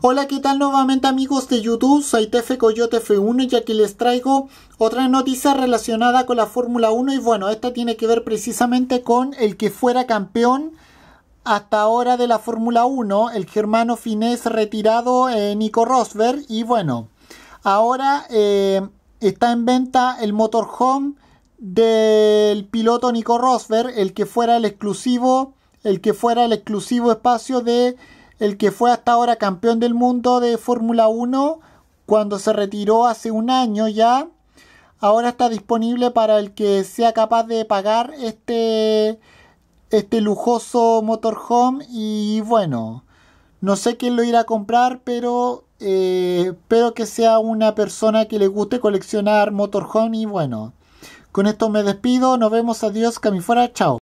Hola, ¿qué tal nuevamente amigos de YouTube? Soy TF Coyote F1 y aquí les traigo otra noticia relacionada con la Fórmula 1 y bueno, esta tiene que ver precisamente con el que fuera campeón hasta ahora de la Fórmula 1, el germano finés retirado eh, Nico Rosberg y bueno, ahora eh, está en venta el motorhome del piloto Nico Rosberg, el que fuera el exclusivo, el que fuera el exclusivo espacio de el que fue hasta ahora campeón del mundo de Fórmula 1 cuando se retiró hace un año ya. Ahora está disponible para el que sea capaz de pagar este, este lujoso motorhome y bueno, no sé quién lo irá a comprar, pero eh, espero que sea una persona que le guste coleccionar motorhome y bueno. Con esto me despido, nos vemos, adiós, fuera. chao.